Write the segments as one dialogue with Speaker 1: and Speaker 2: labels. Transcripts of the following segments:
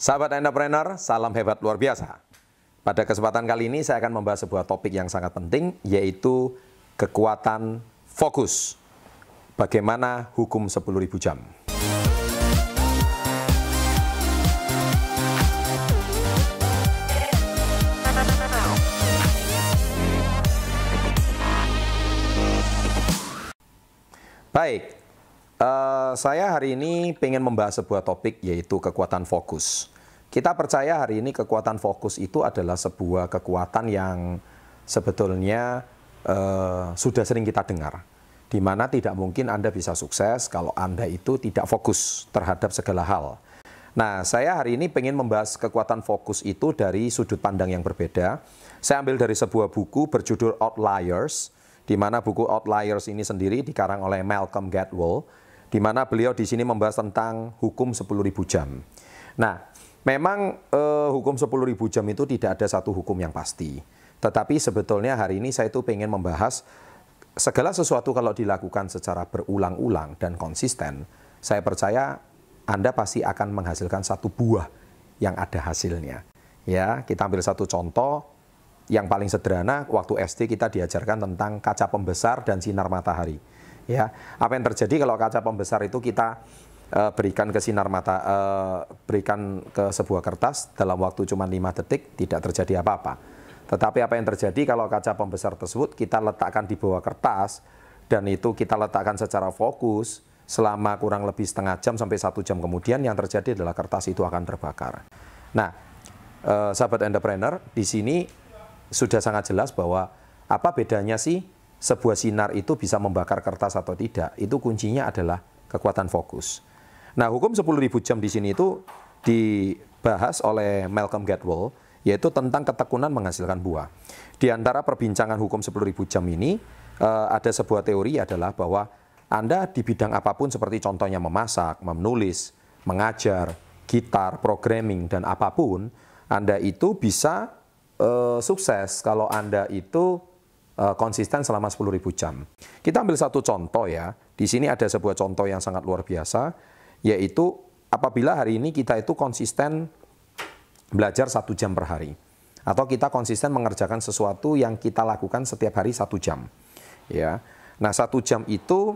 Speaker 1: Sahabat entrepreneur, salam hebat luar biasa. Pada kesempatan kali ini saya akan membahas sebuah topik yang sangat penting yaitu kekuatan fokus. Bagaimana hukum 10.000 jam? Baik, Eh, saya hari ini ingin membahas sebuah topik yaitu kekuatan fokus. Kita percaya hari ini kekuatan fokus itu adalah sebuah kekuatan yang sebetulnya uh, sudah sering kita dengar. Di mana tidak mungkin Anda bisa sukses kalau Anda itu tidak fokus terhadap segala hal. Nah, saya hari ini ingin membahas kekuatan fokus itu dari sudut pandang yang berbeda. Saya ambil dari sebuah buku berjudul Outliers, di mana buku Outliers ini sendiri dikarang oleh Malcolm Gladwell di mana beliau di sini membahas tentang hukum 10.000 jam. Nah, memang eh, hukum 10.000 jam itu tidak ada satu hukum yang pasti. Tetapi sebetulnya hari ini saya itu ingin membahas segala sesuatu kalau dilakukan secara berulang-ulang dan konsisten, saya percaya Anda pasti akan menghasilkan satu buah yang ada hasilnya. Ya, kita ambil satu contoh yang paling sederhana, waktu SD kita diajarkan tentang kaca pembesar dan sinar matahari ya apa yang terjadi kalau kaca pembesar itu kita uh, berikan ke sinar mata uh, berikan ke sebuah kertas dalam waktu cuma lima detik tidak terjadi apa-apa tetapi apa yang terjadi kalau kaca pembesar tersebut kita letakkan di bawah kertas dan itu kita letakkan secara fokus selama kurang lebih setengah jam sampai satu jam kemudian yang terjadi adalah kertas itu akan terbakar. Nah, eh, sahabat entrepreneur, di sini sudah sangat jelas bahwa apa bedanya sih sebuah sinar itu bisa membakar kertas atau tidak, itu kuncinya adalah kekuatan fokus. Nah, hukum 10.000 jam di sini itu dibahas oleh Malcolm Gladwell, yaitu tentang ketekunan menghasilkan buah. Di antara perbincangan hukum 10.000 jam ini, eh, ada sebuah teori adalah bahwa Anda di bidang apapun seperti contohnya memasak, menulis, mengajar, gitar, programming, dan apapun, Anda itu bisa eh, sukses kalau Anda itu Eh, konsisten selama 10.000 jam. Kita ambil satu contoh ya. Di sini ada sebuah contoh yang sangat luar biasa, yaitu apabila hari ini kita itu konsisten belajar satu jam per hari. Atau kita konsisten mengerjakan sesuatu yang kita lakukan setiap hari satu jam. Ya. Nah satu jam itu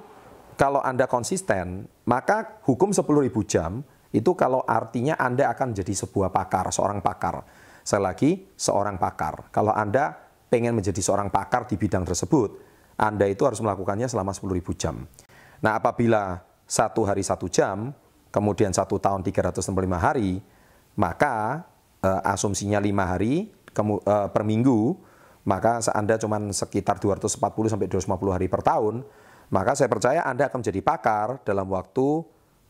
Speaker 1: kalau Anda konsisten, maka hukum 10.000 jam itu kalau artinya Anda akan jadi sebuah pakar, seorang pakar. selagi lagi, seorang pakar. Kalau Anda pengen menjadi seorang pakar di bidang tersebut, Anda itu harus melakukannya selama 10.000 jam. Nah, apabila satu hari satu jam, kemudian satu tahun 365 hari, maka eh, asumsinya lima hari kemu, eh, per minggu, maka Anda cuma sekitar 240 sampai 250 hari per tahun, maka saya percaya Anda akan menjadi pakar dalam waktu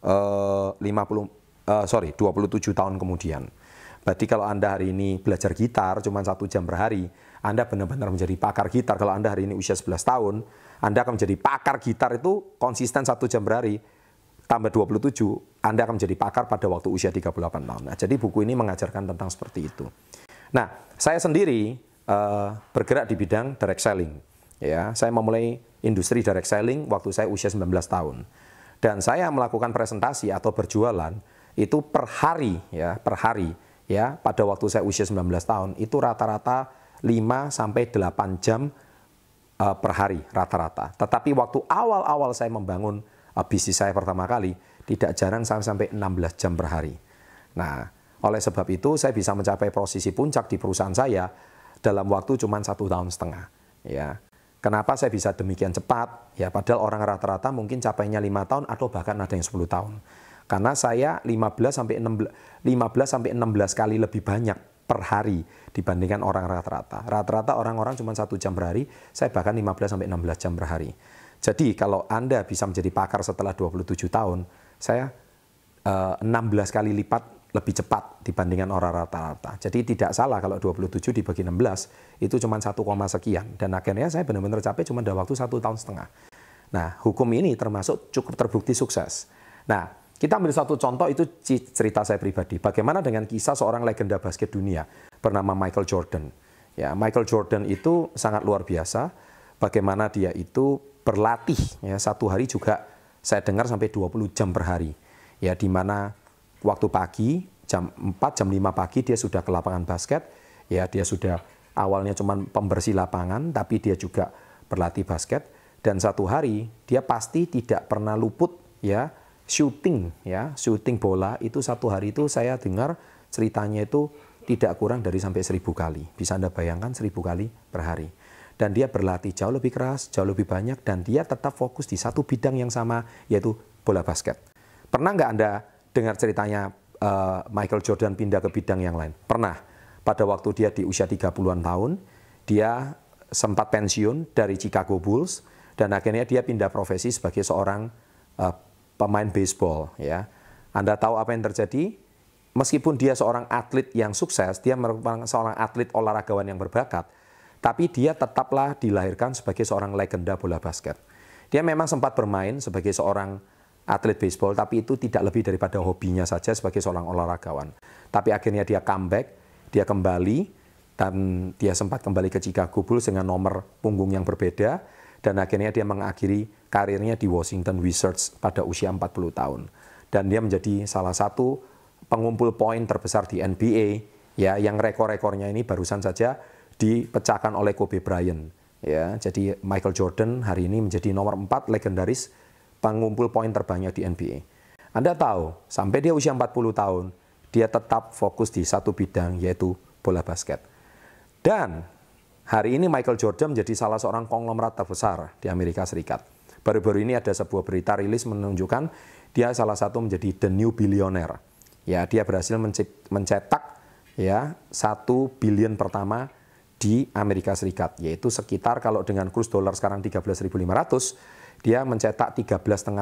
Speaker 1: eh, 50 eh, sorry 27 tahun kemudian. Berarti kalau Anda hari ini belajar gitar cuma satu jam per hari, anda benar-benar menjadi pakar gitar. Kalau Anda hari ini usia 11 tahun, Anda akan menjadi pakar gitar itu konsisten satu jam berhari. tambah 27, Anda akan menjadi pakar pada waktu usia 38 tahun. Nah, jadi buku ini mengajarkan tentang seperti itu. Nah, saya sendiri uh, bergerak di bidang direct selling. Ya, saya memulai industri direct selling waktu saya usia 19 tahun. Dan saya melakukan presentasi atau berjualan itu per hari ya, per hari ya, pada waktu saya usia 19 tahun itu rata-rata 5 sampai 8 jam eh, per hari rata-rata. Tetapi waktu awal-awal saya membangun eh, bisnis saya pertama kali, tidak jarang saya sampai 16 jam per hari. Nah, oleh sebab itu saya bisa mencapai posisi puncak di perusahaan saya dalam waktu cuma satu tahun setengah. Ya. Kenapa saya bisa demikian cepat? Ya, padahal orang rata-rata mungkin capainya lima tahun atau bahkan ada yang 10 tahun. Karena saya 15 sampai 16 15 sampai 16 kali lebih banyak per hari dibandingkan orang rata-rata. Rata-rata orang-orang cuma satu jam per hari, saya bahkan 15 sampai 16 jam per hari. Jadi kalau Anda bisa menjadi pakar setelah 27 tahun, saya 16 eh, kali lipat lebih cepat dibandingkan orang rata-rata. Jadi tidak salah kalau 27 dibagi 16 itu cuma 1, sekian. Dan akhirnya saya benar-benar capek cuma dalam waktu satu tahun setengah. Nah hukum ini termasuk cukup terbukti sukses. Nah kita ambil satu contoh itu cerita saya pribadi. Bagaimana dengan kisah seorang legenda basket dunia bernama Michael Jordan. Ya, Michael Jordan itu sangat luar biasa. Bagaimana dia itu berlatih ya satu hari juga saya dengar sampai 20 jam per hari. Ya, di mana waktu pagi jam 4 jam 5 pagi dia sudah ke lapangan basket. Ya, dia sudah awalnya cuma pembersih lapangan tapi dia juga berlatih basket dan satu hari dia pasti tidak pernah luput ya shooting ya, shooting bola itu satu hari itu saya dengar ceritanya itu tidak kurang dari sampai seribu kali. Bisa Anda bayangkan seribu kali per hari. Dan dia berlatih jauh lebih keras, jauh lebih banyak, dan dia tetap fokus di satu bidang yang sama, yaitu bola basket. Pernah nggak Anda dengar ceritanya uh, Michael Jordan pindah ke bidang yang lain? Pernah. Pada waktu dia di usia 30-an tahun, dia sempat pensiun dari Chicago Bulls, dan akhirnya dia pindah profesi sebagai seorang uh, pemain baseball ya. Anda tahu apa yang terjadi? Meskipun dia seorang atlet yang sukses, dia merupakan seorang atlet olahragawan yang berbakat, tapi dia tetaplah dilahirkan sebagai seorang legenda bola basket. Dia memang sempat bermain sebagai seorang atlet baseball, tapi itu tidak lebih daripada hobinya saja sebagai seorang olahragawan. Tapi akhirnya dia comeback, dia kembali, dan dia sempat kembali ke Chicago Bulls dengan nomor punggung yang berbeda, dan akhirnya dia mengakhiri karirnya di Washington Wizards pada usia 40 tahun. Dan dia menjadi salah satu pengumpul poin terbesar di NBA ya yang rekor-rekornya ini barusan saja dipecahkan oleh Kobe Bryant ya. Jadi Michael Jordan hari ini menjadi nomor 4 legendaris pengumpul poin terbanyak di NBA. Anda tahu, sampai dia usia 40 tahun, dia tetap fokus di satu bidang yaitu bola basket. Dan hari ini Michael Jordan menjadi salah seorang konglomerat terbesar di Amerika Serikat. Baru-baru ini ada sebuah berita rilis menunjukkan dia salah satu menjadi the new billionaire. Ya, dia berhasil mencetak ya 1 billion pertama di Amerika Serikat yaitu sekitar kalau dengan kurs dolar sekarang 13.500 dia mencetak 13,5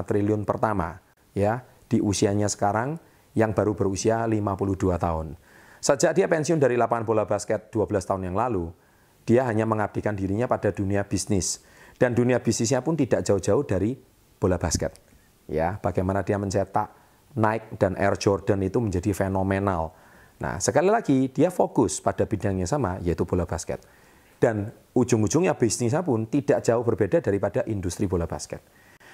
Speaker 1: triliun pertama ya di usianya sekarang yang baru berusia 52 tahun. Sejak dia pensiun dari lapangan bola basket 12 tahun yang lalu, dia hanya mengabdikan dirinya pada dunia bisnis dan dunia bisnisnya pun tidak jauh-jauh dari bola basket. Ya, bagaimana dia mencetak Nike dan Air Jordan itu menjadi fenomenal. Nah, sekali lagi dia fokus pada bidangnya sama yaitu bola basket. Dan ujung-ujungnya bisnisnya pun tidak jauh berbeda daripada industri bola basket.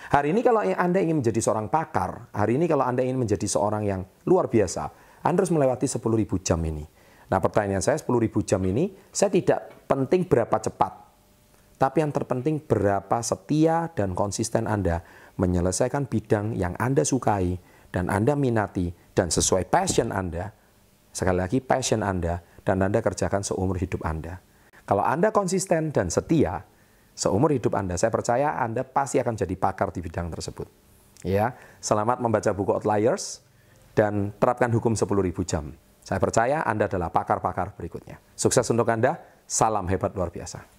Speaker 1: Hari ini kalau Anda ingin menjadi seorang pakar, hari ini kalau Anda ingin menjadi seorang yang luar biasa, Anda harus melewati 10.000 jam ini. Nah pertanyaan saya 10.000 jam ini, saya tidak penting berapa cepat. Tapi yang terpenting berapa setia dan konsisten Anda menyelesaikan bidang yang Anda sukai dan Anda minati dan sesuai passion Anda. Sekali lagi passion Anda dan Anda kerjakan seumur hidup Anda. Kalau Anda konsisten dan setia seumur hidup Anda, saya percaya Anda pasti akan jadi pakar di bidang tersebut. Ya, selamat membaca buku Outliers dan terapkan hukum 10.000 jam. Saya percaya Anda adalah pakar-pakar berikutnya. Sukses untuk Anda, salam hebat luar biasa.